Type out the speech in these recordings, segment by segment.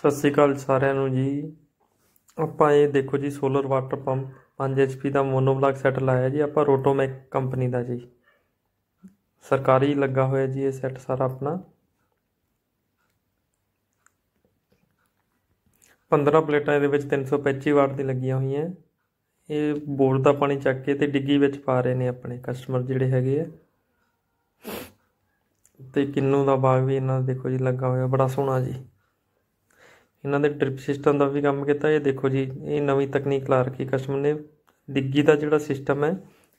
ਸਤਿ ਸ੍ਰੀ ਅਕਾਲ ਸਾਰਿਆਂ ਨੂੰ ਜੀ ਆਪਾਂ ਇਹ ਦੇਖੋ ਜੀ ਸੋਲਰ ਵਾਟਰ ਪੰਪ 5 HP ਦਾ ਮੋਨੋਬਲਾਕ ਸੈੱਟ ਲਾਇਆ ਜੀ ਆਪਾਂ ਰੋਟੋਮੈਕ ਕੰਪਨੀ ਦਾ ਜੀ ਸਰਕਾਰੀ ਲੱਗਾ ਹੋਇਆ ਜੀ ਇਹ ਸੈੱਟ ਸਾਰਾ ਆਪਣਾ 15 ਪਲੇਟਾਂ ਇਹਦੇ ਵਿੱਚ 325 ਵਾਟ ਦੀ ਲੱਗੀਆਂ ਹੋਈਆਂ ਇਹ ਬੋਰ ਦਾ ਪਾਣੀ ਚੱਕ ਕੇ ਤੇ ਡਿੱਗੀ ਵਿੱਚ ਪਾ ਰਹੇ ਨੇ ਆਪਣੇ ਕਸਟਮਰ ਜਿਹੜੇ ਹੈਗੇ ਆ ਤੇ ਕਿੰਨੂ ਦਾ ਬਾਗ ਵੀ ਇਹਨਾਂ ਦੇਖੋ ਜੀ ਲੱਗਾ ਹੋਇਆ ਬੜਾ ਸੋਹਣਾ ਜੀ ਇਹਨਾਂ ਦੇ ਡ੍ਰਿਪ ਸਿਸਟਮ ਦਾ ਵੀ ਕੰਮ ਕੀਤਾ ਇਹ ਦੇਖੋ ਜੀ ਇਹ ਨਵੀਂ ਤਕਨੀਕ ਲਾ ਰੱਖੀ ਕਸਟਮਰ ਨੇ ਡਿੱਗੀ ਦਾ ਜਿਹੜਾ ਸਿਸਟਮ ਹੈ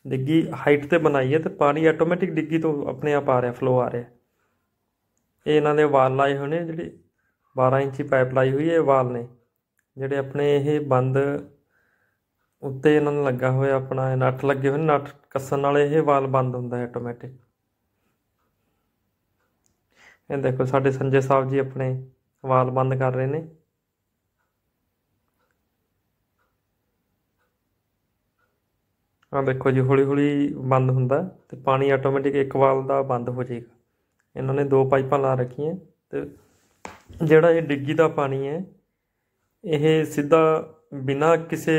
ਡਿੱਗੀ ਹਾਈਟ ਤੇ ਬਣਾਈ ਹੈ ਤੇ ਪਾਣੀ ਆਟੋਮੈਟਿਕ ਡਿੱਗੀ ਤੋਂ ਆਪਣੇ ਆਪ ਆ ਰਿਹਾ ਫਲੋ ਆ ਰਿਹਾ ਇਹ ਇਹਨਾਂ ਦੇ ਵਾਲ ਲਾਏ ਹੋਣੇ ਨੇ ਜਿਹੜੇ 12 ਇੰਚੀ ਪਾਈਪ ਲਾਈ ਹੋਈ ਹੈ ਵਾਲ ਨੇ ਜਿਹੜੇ ਆਪਣੇ ਇਹ ਬੰਦ ਉੱਤੇ ਇਹਨਾਂ ਨੂੰ ਲੱਗਾ ਹੋਇਆ ਆਪਣਾ ਨਟ ਲੱਗੇ ਹੋਏ ਨਟ ਕੱਸਣ ਨਾਲ ਇਹ ਵਾਲ ਬੰਦ ਹੁੰਦਾ ਹੈ ਆਟੋਮੈਟਿਕ ਇਹ ਦੇਖੋ ਸਾਡੇ ਸੰਜੇ ਸਾਹਿਬ ਜੀ ਆਪਣੇ ਵਾਲ ਬੰਦ ਕਰ ਰਹੇ ਨੇ ਆ ਦੇਖੋ ਜੀ ਹੌਲੀ ਹੌਲੀ ਬੰਦ ਹੁੰਦਾ ਤੇ ਪਾਣੀ ਆਟੋਮੈਟਿਕ ਇੱਕ ਵਾਲ ਦਾ ਬੰਦ ਹੋ ਜਾਏਗਾ ਇਹਨਾਂ ਨੇ ਦੋ ਪਾਈਪਾਂ ਲਾ ਰੱਖੀਆਂ ਤੇ ਜਿਹੜਾ ਇਹ ਡਿੱਗੀ ਦਾ ਪਾਣੀ ਹੈ ਇਹ ਸਿੱਧਾ ਬਿਨਾ ਕਿਸੇ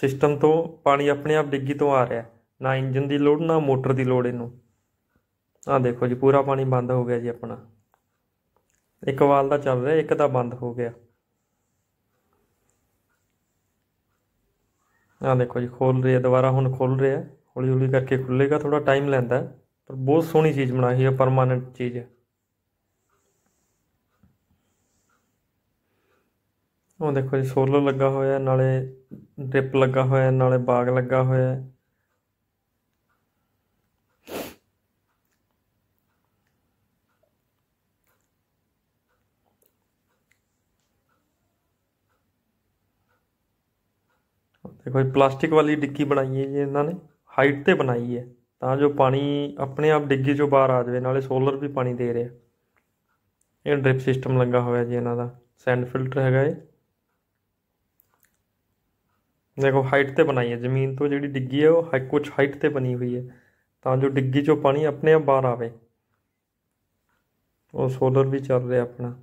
ਸਿਸਟਮ ਤੋਂ ਪਾਣੀ ਆਪਣੇ ਆਪ ਡਿੱਗੀ ਤੋਂ ਆ ਰਿਹਾ ਨਾ ਇੰਜਨ ਦੀ ਲੋੜ ਨਾ ਮੋਟਰ ਦੀ ਲੋੜ ਇਹਨੂੰ ਆ ਦੇਖੋ ਜੀ ਪੂਰਾ ਪਾਣੀ ਬੰਦ ਹੋ ਗਿਆ ਜੀ ਆਪਣਾ ਇੱਕ ਵਾਲ ਦਾ ਚੱਲ ਰਿਹਾ ਇੱਕ ਦਾ ਬੰਦ ਹੋ ਗਿਆ ਆ ਦੇਖੋ ਜੀ ਖੋਲ ਰਿਹਾ ਦੁਬਾਰਾ ਹੁਣ ਖੋਲ ਰਿਹਾ ਹੌਲੀ ਹੌਲੀ ਕਰਕੇ ਖੁੱਲੇਗਾ ਥੋੜਾ ਟਾਈਮ ਲੈਂਦਾ ਪਰ ਬਹੁਤ ਸੋਹਣੀ ਚੀਜ਼ ਬਣਾਈ ਹੈ ਪਰਮਾਨੈਂਟ ਚੀਜ਼ ਹੈ ਉਹ ਦੇਖੋ ਜੀ ਸੋਲਰ ਲੱਗਾ ਹੋਇਆ ਨਾਲੇ ਡ੍ਰਿਪ ਲੱਗਾ ਹੋਇਆ ਨਾਲੇ ਬਾਗ ਲੱਗਾ ਹੋਇਆ ਦੇਖੋ ਇਹ ਪਲਾਸਟਿਕ ਵਾਲੀ ਡਿੱਕੀ ਬਣਾਈ ਹੈ ਜੀ ਇਹਨਾਂ ਨੇ ਹਾਈਟ ਤੇ ਬਣਾਈ ਹੈ ਤਾਂ ਜੋ ਪਾਣੀ ਆਪਣੇ ਆਪ ਡਿੱਗੀ ਚੋਂ ਬਾਹਰ ਆ ਜਾਵੇ ਨਾਲੇ ਸੋਲਰ ਵੀ ਪਾਣੀ ਦੇ ਰਿਹਾ ਇਹ ਡ੍ਰਿਪ ਸਿਸਟਮ ਲੱਗਾ ਹੋਇਆ ਜੀ ਇਹਨਾਂ ਦਾ ਸੈਂਡ ਫਿਲਟਰ ਹੈਗਾ ਇਹ ਦੇਖੋ ਹਾਈਟ ਤੇ ਬਣਾਈ ਹੈ ਜ਼ਮੀਨ ਤੋਂ ਜਿਹੜੀ ਡਿੱਗੀ ਹੈ ਉਹ ਹਾਈ ਕੁਝ ਹਾਈਟ ਤੇ ਬਣੀ ਹੋਈ ਹੈ ਤਾਂ ਜੋ ਡਿੱਗੀ ਚੋਂ ਪਾਣੀ ਆਪਣੇ ਆਪ ਬਾਹਰ ਆਵੇ ਉਹ ਸੋਲਰ ਵੀ ਚੱਲ ਰਿਹਾ ਆਪਣਾ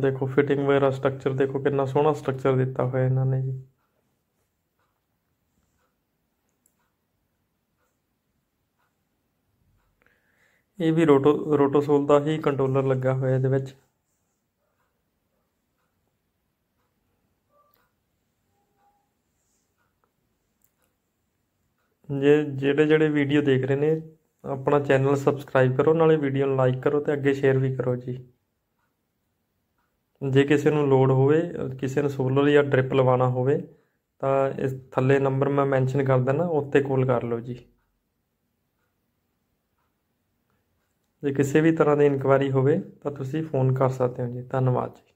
ਦੇਖੋ ਫਿਟਿੰਗ ਵਗੈਰਾ ਸਟਰਕਚਰ ਦੇਖੋ ਕਿੰਨਾ ਸੋਹਣਾ ਸਟਰਕਚਰ ਦਿੱਤਾ ਹੋਇਆ ਇਹਨਾਂ ਨੇ ਜੀ ਇਹ ਵੀ ਰੋਟੋ ਰੋਟੋਸੋਲ ਦਾ ਹੀ ਕੰਟਰੋਲਰ ਲੱਗਾ ਹੋਇਆ ਇਹਦੇ ਵਿੱਚ ਜੇ ਜਿਹੜੇ ਜਿਹੜੇ ਵੀਡੀਓ ਦੇਖ ਰਹੇ ਨੇ ਆਪਣਾ ਚੈਨਲ ਸਬਸਕ੍ਰਾਈਬ ਕਰੋ ਨਾਲੇ ਵੀਡੀਓ ਨੂੰ ਲਾਈਕ ਕਰੋ ਤੇ ਅੱਗੇ ਸ਼ੇਅਰ ਵੀ ਕਰੋ ਜੀ ਜੇ ਕਿਸੇ ਨੂੰ ਲੋੜ ਹੋਵੇ ਕਿਸੇ ਨੂੰ ਸੋਲਰ ਜਾਂ ਡ੍ਰਿਪ ਲਵਾਉਣਾ ਹੋਵੇ ਤਾਂ ਇਸ ਥੱਲੇ ਨੰਬਰ ਮੈਂ ਮੈਂਸ਼ਨ ਕਰ ਦਿੰਦਾ ਉੱਤੇ ਕਾਲ ਕਰ ਲਓ ਜੀ ਜੇ ਕਿਸੇ ਵੀ ਤਰ੍ਹਾਂ ਦੀ ਇਨਕੁਆਇਰੀ ਹੋਵੇ ਤਾਂ ਤੁਸੀਂ ਫੋਨ ਕਰ ਸਕਦੇ ਹੋ ਜੀ ਧੰਨਵਾਦ ਜੀ